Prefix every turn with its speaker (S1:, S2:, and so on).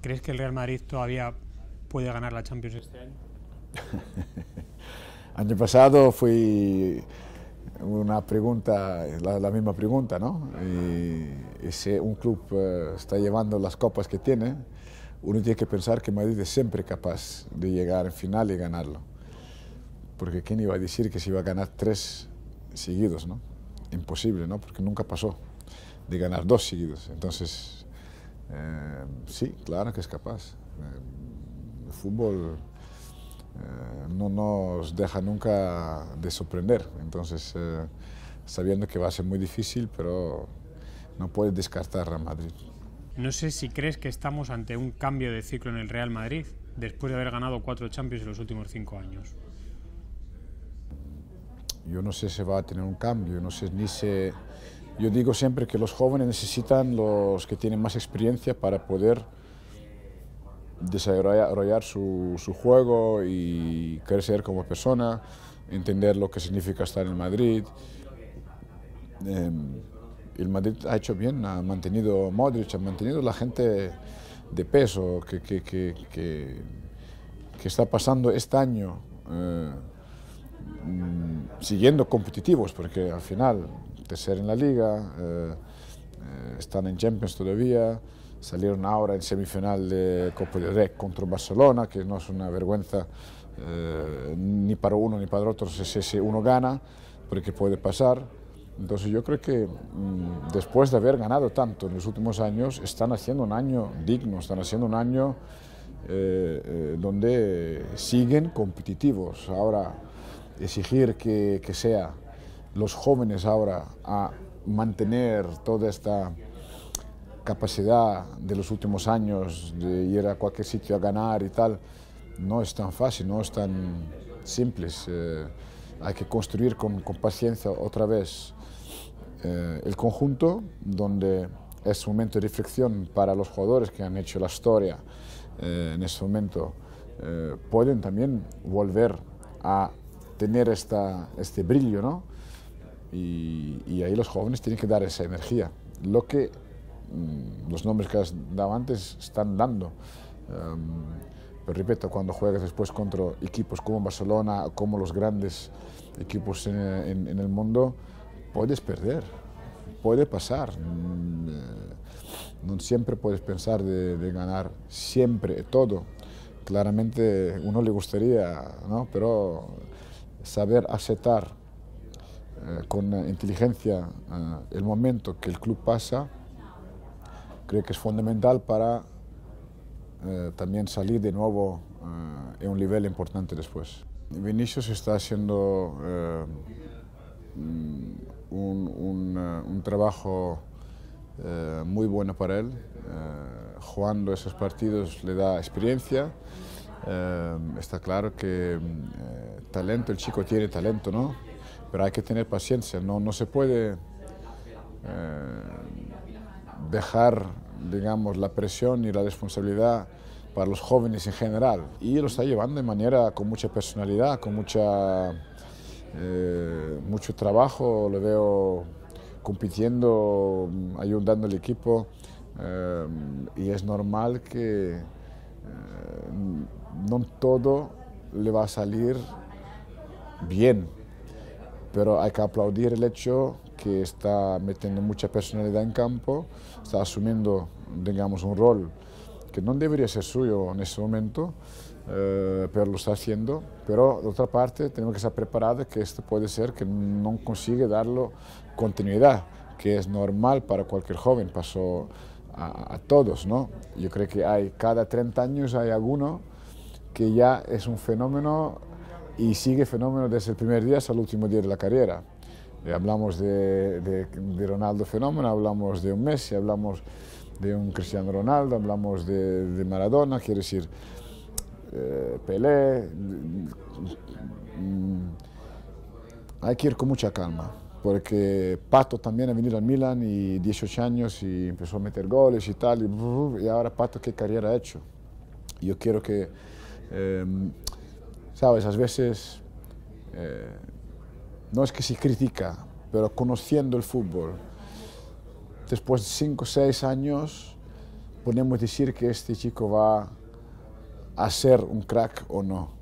S1: ¿Crees que el Real Madrid todavía puede ganar la Champions este año? año pasado fue una pregunta, la, misma pregunta, ¿no? Y, si un club eh, está llevando las copas que tiene, uno tiene que pensar que Madrid es siempre capaz de llegar al final y ganarlo. Porque ¿quién iba a decir que se iba a ganar tres seguidos, ¿no? Imposible, ¿no? Porque nunca pasó de ganar dos seguidos. Entonces, eh, Sí, claro que es capaz. Eh, el fútbol eh, no nos deja nunca de sorprender, entonces eh, sabiendo que va a ser muy difícil, pero no puedes descartar a Madrid. No sé si crees que estamos ante un cambio de ciclo en el Real Madrid después de haber ganado cuatro Champions en los últimos cinco años. Yo no sé si va a tener un cambio, no sé ni si yo digo siempre que los jóvenes necesitan los que tienen más experiencia para poder desarrollar su, su juego y crecer como persona, entender lo que significa estar en Madrid. Em, el Madrid ha hecho bien, ha mantenido Modric, ha mantenido la gente de peso que, que, que, está pasando este año eh, mm, siguiendo competitivos, porque al final ser en la liga, eh, eh, están en Champions todavía, salieron ahora en semifinal de Copa del Rey contra Barcelona, que no es una vergüenza eh, ni para uno ni para otro si, ese uno gana, porque puede pasar. Entonces yo creo que mm, después de haber ganado tanto en los últimos años, están haciendo un año digno, están haciendo un año donde siguen competitivos. Ahora, exigir que, que sea los jóvenes ahora a mantener toda esta capacidad de los últimos años de ir a cualquier sitio a ganar y tal, no es tan fácil, no es tan simple. Eh, hay que construir con, con paciencia otra vez eh, el conjunto, donde es momento de reflexión para los jugadores que han hecho la historia eh, en ese momento. pueden también volver a tener esta, este brillo, ¿no? Y, ahí los jóvenes tienen que dar esa energía. Lo que mm, los nombres que has dado antes están dando. Em, pero repito, cuando juegas después contra equipos como Barcelona, como los grandes equipos en, el mundo, puedes perder, puede pasar. Mm, eh, no siempre puedes pensar de, ganar siempre todo. Claramente uno le gustaría, pero saber aceptar eh, con inteligencia eh, el momento que el club pasa, creo que es fundamental para eh, también salir de nuevo en un nivel importante después. Vinicius está haciendo un, un, trabajo muy bueno para él. jugando esos partidos le da experiencia. está claro que talento, el chico tiene talento, ¿no? Pero hay que tener paciencia, no, se puede eh, dejar, digamos, la presión y la responsabilidad para los jóvenes en general. Y lo está llevando de manera con mucha personalidad, con mucha, eh, mucho trabajo, lo veo compitiendo, ayudando al equipo. Eh, y es normal que no todo le va a salir bien, pero hay que aplaudir el hecho que está metiendo mucha personalidad en campo, está asumiendo, digamos, un rol que no debería ser suyo en ese momento, eh, pero lo está haciendo. Pero de otra parte, tenemos que estar preparados que esto puede ser que no consigue darlo continuidad, que es normal para cualquier joven, pasó a, todos, ¿no? Yo creo que hay, cada 30 años hay alguno que ya es un fenómeno y sigue fenómeno desde el primer día hasta el último día de la carrera. Eh, hablamos de, de, Ronaldo fenómeno, hablamos de un Messi, hablamos de un Cristiano Ronaldo, hablamos de, de Maradona, quiere decir eh, Pelé. Mm, mm, hay que ir con mucha calma, porque Pato también ha venido al Milan y 18 años y empezó a meter goles y tal, uh, y, ahora Pato qué carrera ha hecho. Yo quiero que... Em, Sabes, a veces eh, no es que se critica, pero conociendo el fútbol, después de cinco o seis años podemos decir que este chico va a ser un crack o no.